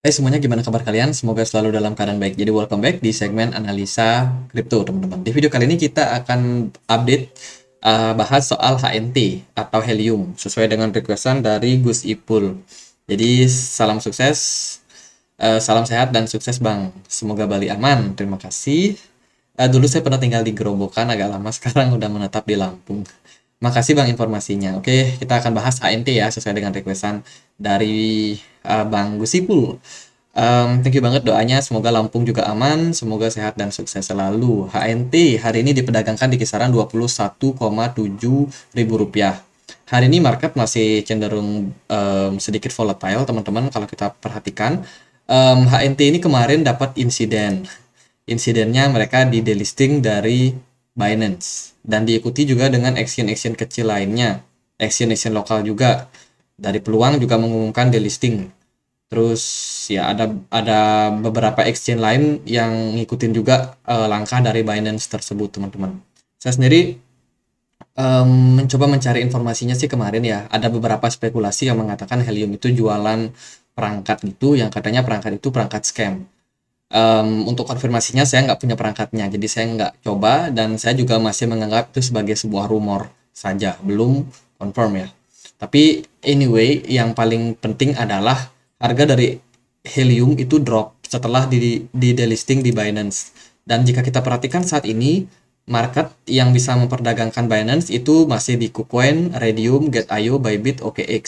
Hai hey semuanya, gimana kabar kalian? Semoga selalu dalam keadaan baik. Jadi welcome back di segmen analisa kripto, teman-teman. Di video kali ini kita akan update uh, bahas soal HNT atau helium sesuai dengan requestan dari Gus Ipul. Jadi salam sukses, uh, salam sehat dan sukses Bang. Semoga Bali aman. Terima kasih. Uh, dulu saya pernah tinggal di Gerobokan agak lama, sekarang udah menetap di Lampung. Makasih Bang informasinya. Oke, kita akan bahas ANT ya sesuai dengan requestan dari uh, Bang Gusipul. Um, thank you banget doanya. Semoga Lampung juga aman, semoga sehat dan sukses selalu. HNT hari ini diperdagangkan di kisaran 21,7 ribu rupiah. Hari ini market masih cenderung um, sedikit volatile, teman-teman. Kalau kita perhatikan, um, HNT ini kemarin dapat insiden. Insidennya mereka di delisting dari Binance dan diikuti juga dengan action-action kecil lainnya, action-action lokal juga. Dari peluang juga mengumumkan delisting. Terus ya ada ada beberapa exchange lain yang ngikutin juga uh, langkah dari Binance tersebut, teman-teman. Saya sendiri um, mencoba mencari informasinya sih kemarin ya. Ada beberapa spekulasi yang mengatakan Helium itu jualan perangkat itu, yang katanya perangkat itu perangkat scam um, untuk konfirmasinya saya nggak punya perangkatnya jadi saya nggak coba dan saya juga masih menganggap itu sebagai sebuah rumor saja belum confirm ya tapi anyway yang paling penting adalah harga dari Helium itu drop setelah di, di delisting di Binance dan jika kita perhatikan saat ini market yang bisa memperdagangkan Binance itu masih di KuCoin, Radium, GetIO, Bybit, OKX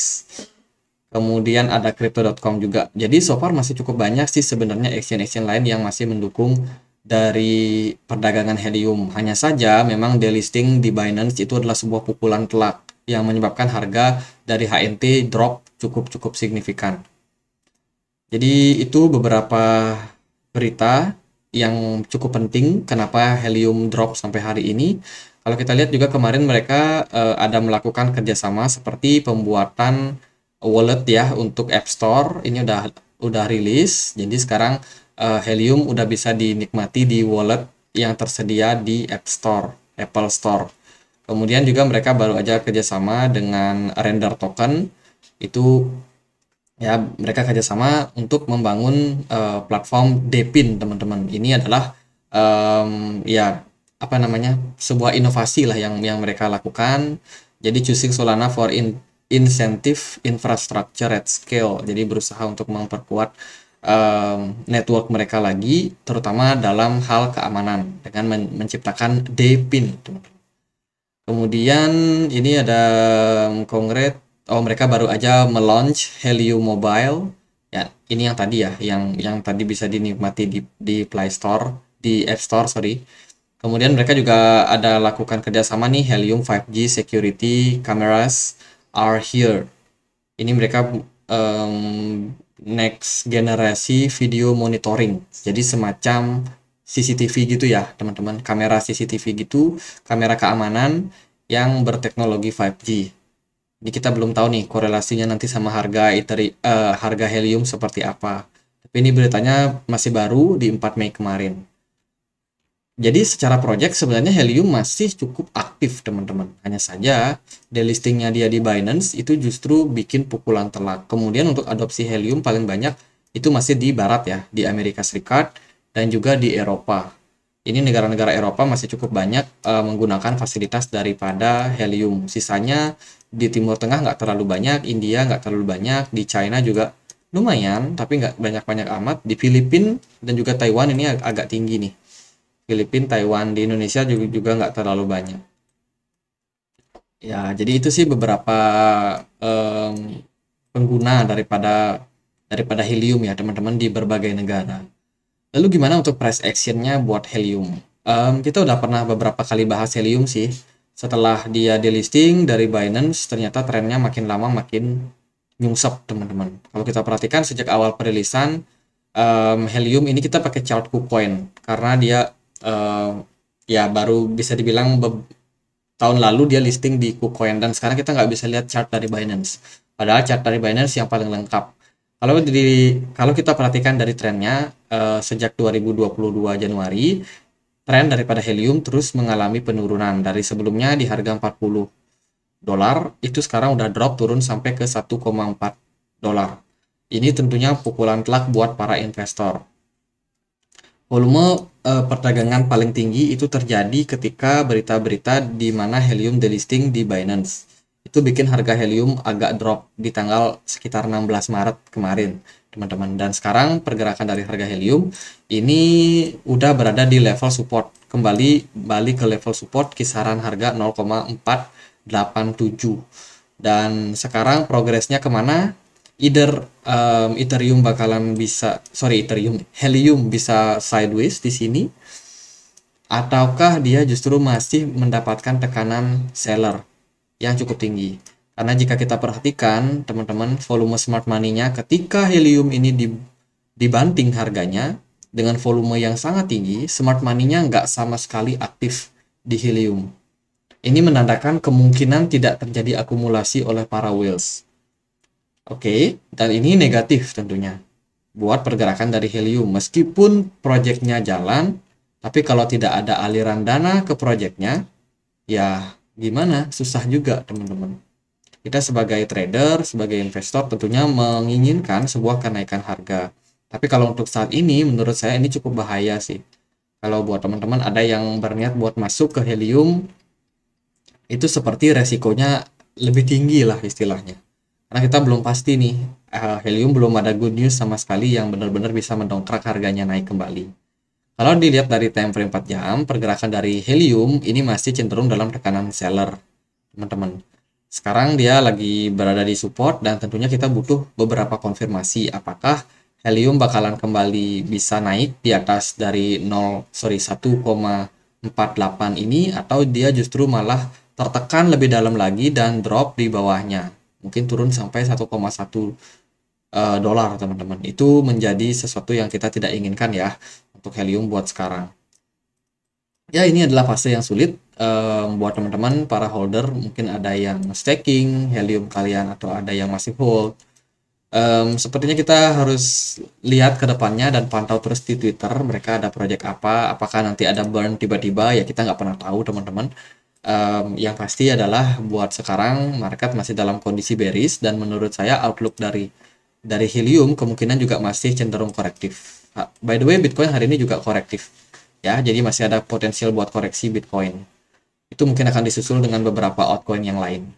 kemudian ada crypto.com juga. Jadi so far masih cukup banyak sih sebenarnya exchange-exchange lain yang masih mendukung dari perdagangan helium. Hanya saja memang delisting di Binance itu adalah sebuah pukulan telak yang menyebabkan harga dari HNT drop cukup-cukup signifikan. Jadi itu beberapa berita yang cukup penting kenapa helium drop sampai hari ini. Kalau kita lihat juga kemarin mereka uh, ada melakukan kerjasama seperti pembuatan wallet ya untuk App Store ini udah udah rilis jadi sekarang uh, Helium udah bisa dinikmati di wallet yang tersedia di App Store Apple Store kemudian juga mereka baru aja kerjasama dengan render token itu ya mereka kerjasama untuk membangun uh, platform Depin teman-teman ini adalah um, ya apa namanya sebuah inovasi lah yang yang mereka lakukan jadi choosing Solana for in insentif infrastructure at scale. Jadi berusaha untuk memperkuat um, network mereka lagi, terutama dalam hal keamanan dengan men menciptakan DPIN. Kemudian ini ada ehm, kongret, oh mereka baru aja melaunch Helio Mobile. Ya, ini yang tadi ya, yang yang tadi bisa dinikmati di di Play Store, di App Store, sorry. Kemudian mereka juga ada lakukan kerjasama nih Helium 5G Security Cameras are here. Ini mereka um, next generasi video monitoring. Jadi semacam CCTV gitu ya, teman-teman. Kamera CCTV gitu, kamera keamanan yang berteknologi 5G. Ini kita belum tahu nih korelasinya nanti sama harga iteri, uh, eh, harga helium seperti apa. Tapi ini beritanya masih baru di 4 Mei kemarin. Jadi secara project sebenarnya Helium masih cukup aktif teman-teman. Hanya saja delistingnya dia di Binance itu justru bikin pukulan telak. Kemudian untuk adopsi Helium paling banyak itu masih di barat ya, di Amerika Serikat dan juga di Eropa. Ini negara-negara Eropa masih cukup banyak uh, menggunakan fasilitas daripada Helium. Sisanya di Timur Tengah nggak terlalu banyak, India nggak terlalu banyak, di China juga lumayan, tapi nggak banyak-banyak amat. Di Filipina dan juga Taiwan ini agak tinggi nih Filipina, Taiwan, di Indonesia juga juga nggak terlalu banyak. Ya, jadi itu sih beberapa um, pengguna daripada daripada helium ya teman-teman di berbagai negara. Lalu gimana untuk price actionnya buat helium? Um, kita udah pernah beberapa kali bahas helium sih. Setelah dia delisting dari Binance, ternyata trennya makin lama makin nyungsep teman-teman. Kalau kita perhatikan sejak awal perilisan um, helium ini kita pakai chart KuCoin karena dia uh, ya baru bisa dibilang tahun lalu dia listing di KuCoin dan sekarang kita nggak bisa lihat chart dari Binance. Padahal chart dari Binance yang paling lengkap. Kalau di kalau kita perhatikan dari trennya uh, eh, sejak 2022 Januari tren daripada helium terus mengalami penurunan dari sebelumnya di harga 40 dolar itu sekarang udah drop turun sampai ke 1,4 dolar. Ini tentunya pukulan telak buat para investor. Volume eh, perdagangan paling tinggi itu terjadi ketika berita-berita di mana helium delisting di Binance. Itu bikin harga helium agak drop di tanggal sekitar 16 Maret kemarin, teman-teman. Dan sekarang pergerakan dari harga helium ini udah berada di level support. Kembali balik ke level support kisaran harga 0,487. Dan sekarang progresnya kemana? either um, Ethereum bakalan bisa sorry Ethereum Helium bisa sideways di sini ataukah dia justru masih mendapatkan tekanan seller yang cukup tinggi karena jika kita perhatikan teman-teman volume smart money-nya ketika Helium ini dibanting harganya dengan volume yang sangat tinggi smart money-nya nggak sama sekali aktif di Helium ini menandakan kemungkinan tidak terjadi akumulasi oleh para whales Oke, dan ini negatif tentunya buat pergerakan dari helium. Meskipun proyeknya jalan, tapi kalau tidak ada aliran dana ke proyeknya, ya gimana? Susah juga, teman-teman. Kita sebagai trader, sebagai investor tentunya menginginkan sebuah kenaikan harga. Tapi kalau untuk saat ini menurut saya ini cukup bahaya sih. Kalau buat teman-teman ada yang berniat buat masuk ke helium itu seperti resikonya lebih tinggi lah istilahnya karena kita belum pasti nih uh, helium belum ada good news sama sekali yang benar-benar bisa mendongkrak harganya naik kembali. Kalau dilihat dari time frame 4 jam, pergerakan dari helium ini masih cenderung dalam tekanan seller, teman-teman. Sekarang dia lagi berada di support dan tentunya kita butuh beberapa konfirmasi apakah helium bakalan kembali bisa naik di atas dari 0 sorry 1,48 ini atau dia justru malah tertekan lebih dalam lagi dan drop di bawahnya mungkin turun sampai 1,1 uh, eh, dolar teman-teman itu menjadi sesuatu yang kita tidak inginkan ya untuk helium buat sekarang ya ini adalah fase yang sulit um, buat teman-teman para holder mungkin ada yang staking helium kalian atau ada yang masih hold um, sepertinya kita harus lihat ke depannya dan pantau terus di Twitter mereka ada proyek apa apakah nanti ada burn tiba-tiba ya kita nggak pernah tahu teman-teman um, yang pasti adalah buat sekarang market masih dalam kondisi bearish dan menurut saya outlook dari dari helium kemungkinan juga masih cenderung korektif. Ah, by the way, Bitcoin hari ini juga korektif. Ya, jadi masih ada potensial buat koreksi Bitcoin. Itu mungkin akan disusul dengan beberapa altcoin yang lain.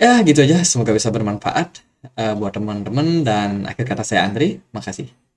Ya, gitu aja. Semoga bisa bermanfaat uh, buat teman-teman dan akhir kata saya Andri. Makasih.